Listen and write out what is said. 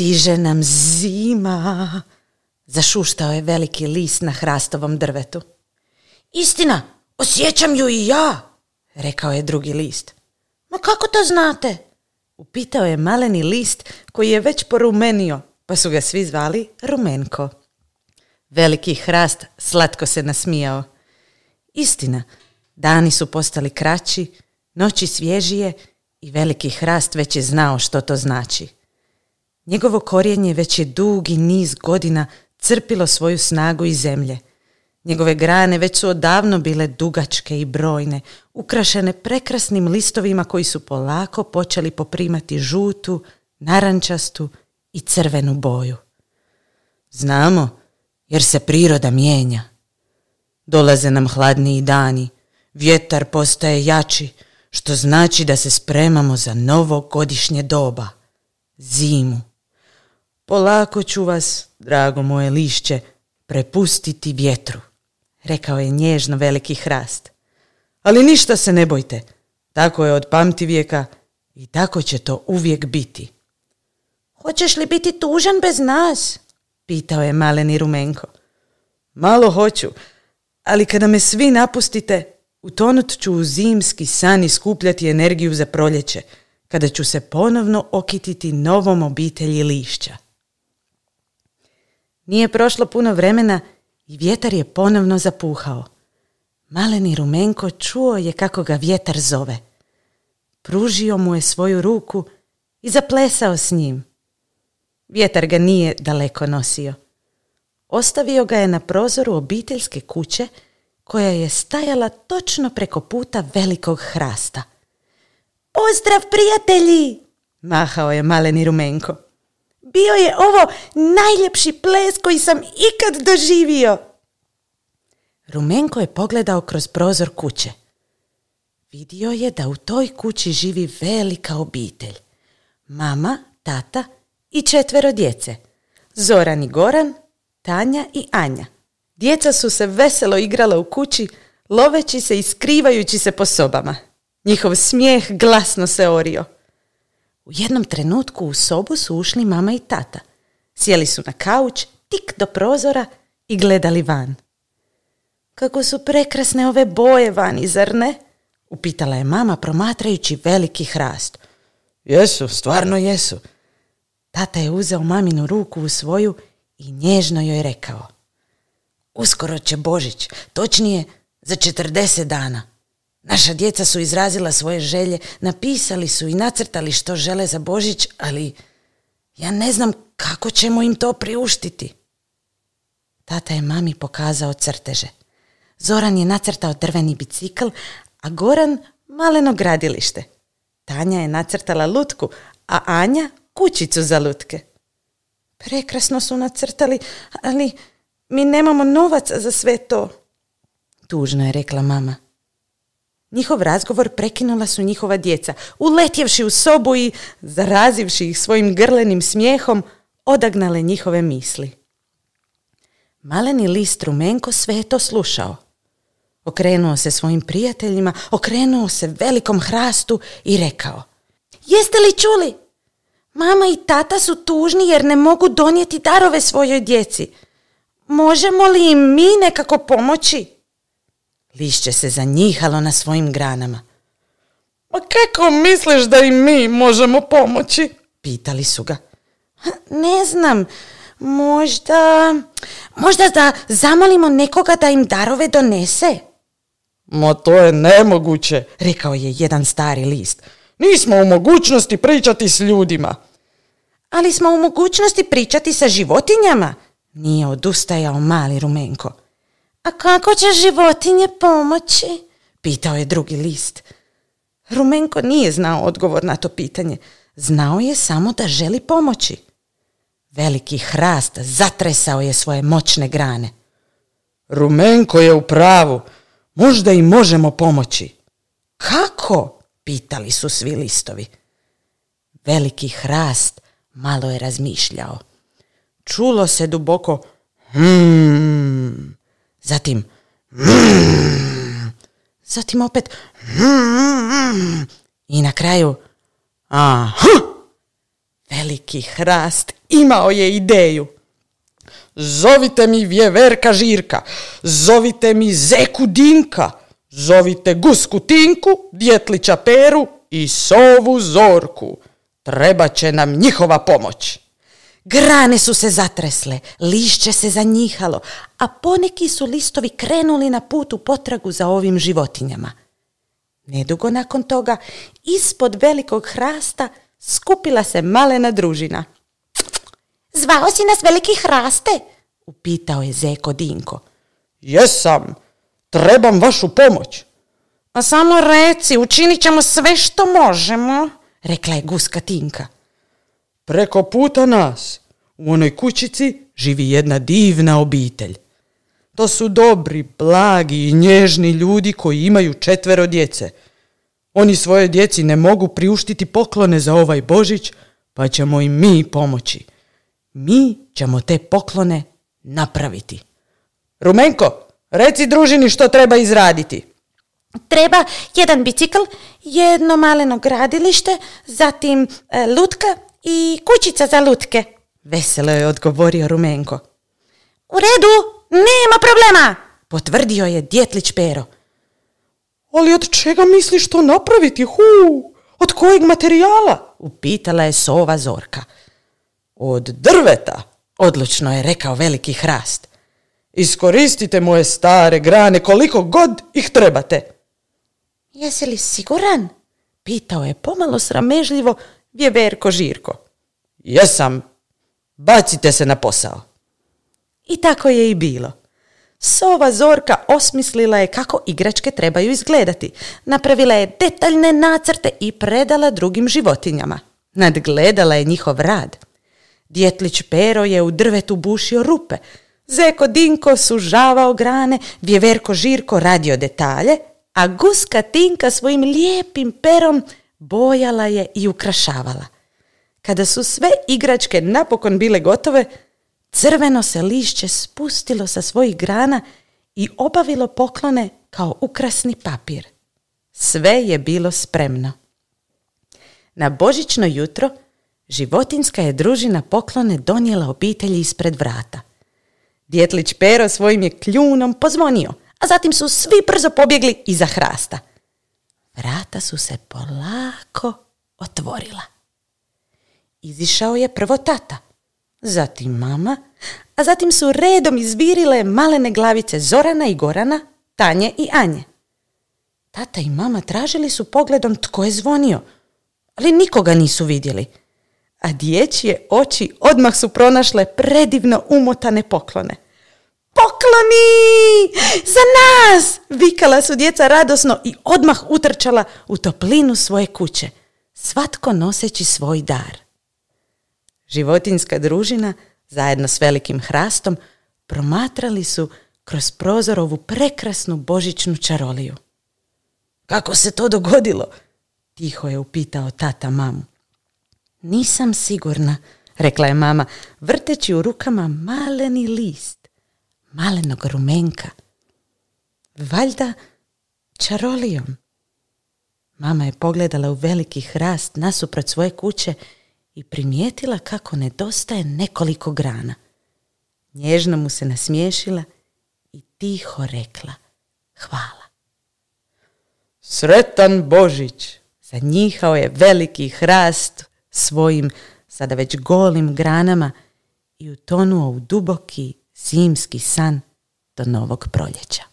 Stiže nam zima, zašuštao je veliki list na hrastovom drvetu. Istina, osjećam ju i ja, rekao je drugi list. Ma kako to znate? Upitao je maleni list koji je već porumenio, pa su ga svi zvali Rumenko. Veliki hrast slatko se nasmijao. Istina, dani su postali kraći, noći svježije i veliki hrast već je znao što to znači. Njegovo korijenje već je dugi niz godina crpilo svoju snagu iz zemlje. Njegove grane već su odavno bile dugačke i brojne, ukrašene prekrasnim listovima koji su polako počeli poprimati žutu, narančastu i crvenu boju. Znamo, jer se priroda mijenja. Dolaze nam hladniji dani, vjetar postaje jači, što znači da se spremamo za novo godišnje doba, zimu. Polako ću vas, drago moje lišće, prepustiti vjetru, rekao je nježno veliki hrast. Ali ništa se ne bojte, tako je od pamti vijeka i tako će to uvijek biti. Hoćeš li biti tužan bez nas? Pitao je maleni rumenko. Malo hoću, ali kada me svi napustite, utonut ću u zimski san i skupljati energiju za proljeće, kada ću se ponovno okititi novom obitelji lišća. Nije prošlo puno vremena i vjetar je ponovno zapuhao. Maleni rumenko čuo je kako ga vjetar zove. Pružio mu je svoju ruku i zaplesao s njim. Vjetar ga nije daleko nosio. Ostavio ga je na prozoru obiteljske kuće koja je stajala točno preko puta velikog hrasta. Pozdrav prijatelji! Mahao je maleni rumenko bio je ovo najljepši ples koji sam ikad doživio. Rumenko je pogledao kroz prozor kuće. Vidio je da u toj kući živi velika obitelj. Mama, tata i četvero djece. Zoran i Goran, Tanja i Anja. Djeca su se veselo igrala u kući, loveći se i skrivajući se po sobama. Njihov smijeh glasno se orio. U jednom trenutku u sobu su ušli mama i tata. Sjeli su na kauč, tik do prozora i gledali van. Kako su prekrasne ove boje vani, zar Upitala je mama promatrajući veliki hrast. Jesu, stvarno jesu. Tata je uzeo maminu ruku u svoju i nježno joj rekao. Uskoro će Božić, točnije za 40 dana. Naša djeca su izrazila svoje želje, napisali su i nacrtali što žele za Božić, ali ja ne znam kako ćemo im to priuštiti. Tata je mami pokazao crteže. Zoran je nacrtao drveni bicikl, a Goran maleno gradilište. Tanja je nacrtala lutku, a Anja kućicu za lutke. Prekrasno su nacrtali, ali mi nemamo novaca za sve to. Tužno je rekla mama. Njihov razgovor prekinula su njihova djeca, uletjevši u sobu i, zarazivši ih svojim grlenim smijehom, odagnale njihove misli. Maleni list Rumenko sve je to slušao. Okrenuo se svojim prijateljima, okrenuo se velikom hrastu i rekao Jeste li čuli? Mama i tata su tužni jer ne mogu donijeti darove svojoj djeci. Možemo li im mi nekako pomoći? Lišće se zanjihalo na svojim granama. Ma kako misliš da i mi možemo pomoći? Pitali su ga. Ne znam, možda... Možda da zamolimo nekoga da im darove donese. Ma to je nemoguće, rekao je jedan stari list. Nismo u mogućnosti pričati s ljudima. Ali smo u mogućnosti pričati sa životinjama, nije odustajao mali rumenko. A kako će životinje pomoći? Pitao je drugi list. Rumenko nije znao odgovor na to pitanje. Znao je samo da želi pomoći. Veliki hrast zatresao je svoje moćne grane. Rumenko je u pravu. Možda i možemo pomoći. Kako? Pitali su svi listovi. Veliki hrast malo je razmišljao. Čulo se duboko hmm. Zatim... Zatim opet... I na kraju... Aha! Veliki hrast imao je ideju. Zovite mi vjeverka žirka, zovite mi zeku dinka, zovite gusku tinku, djetlića peru i sovu zorku. Treba će nam njihova pomoć. Grane su se zatresle, lišće se zanjihalo, a poneki su listovi krenuli na put u potragu za ovim životinjama. Nedugo nakon toga, ispod velikog hrasta skupila se malena družina. Zvao si nas veliki hraste? upitao je Zeko Dinko. Jesam, trebam vašu pomoć. A samo reci, učinit ćemo sve što možemo, rekla je guska Tinka. Preko puta nas, u onoj kućici, živi jedna divna obitelj. To su dobri, blagi i nježni ljudi koji imaju četvero djece. Oni svoje djeci ne mogu priuštiti poklone za ovaj Božić, pa ćemo im mi pomoći. Mi ćemo te poklone napraviti. Rumenko, reci družini što treba izraditi. Treba jedan bicikl, jedno maleno gradilište, zatim e, lutka, i kućica za lutke, veselo je odgovorio Rumenko. U redu, nema problema, potvrdio je djetlić Pero. Ali od čega misliš to napraviti, hu? Od kojeg materijala? Upitala je sova Zorka. Od drveta, odlučno je rekao veliki hrast. Iskoristite moje stare grane koliko god ih trebate. Jesi li siguran? Pitao je pomalo sramežljivo verko Žirko. Jesam, bacite se na posao. I tako je i bilo. Sova Zorka osmislila je kako igračke trebaju izgledati. Napravila je detaljne nacrte i predala drugim životinjama. Nadgledala je njihov rad. Djetlić Pero je u drvetu bušio rupe. Zeko Dinko sužavao grane, Vjeverko Žirko radio detalje, a guska Tinka svojim lijepim perom bojala je i ukrašavala. Kada su sve igračke napokon bile gotove, crveno se lišće spustilo sa svojih grana i obavilo poklone kao ukrasni papir. Sve je bilo spremno. Na božićno jutro životinska je družina poklone donijela obitelji ispred vrata. Djetlić Pero svojim je kljunom pozvonio, a zatim su svi brzo pobjegli iza hrasta – Vrata su se polako otvorila. Izišao je prvo tata, zatim mama, a zatim su redom izvirile malene glavice Zorana i Gorana, Tanje i Anje. Tata i mama tražili su pogledom tko je zvonio, ali nikoga nisu vidjeli. A dječje oči odmah su pronašle predivno umotane poklone – pokloni za nas, vikala su djeca radosno i odmah utrčala u toplinu svoje kuće, svatko noseći svoj dar. Životinska družina, zajedno s velikim hrastom, promatrali su kroz prozorovu prekrasnu božićnu čaroliju. Kako se to dogodilo? Tiho je upitao tata mamu. Nisam sigurna, rekla je mama, vrteći u rukama maleni list malenog rumenka. Valjda čarolijom. Mama je pogledala u veliki hrast nasuprot svoje kuće i primijetila kako nedostaje nekoliko grana. Nježno mu se nasmiješila i tiho rekla hvala. Sretan Božić! Zanjihao je veliki hrast svojim, sada već golim granama i utonuo u duboki zimski san do novog proljeća.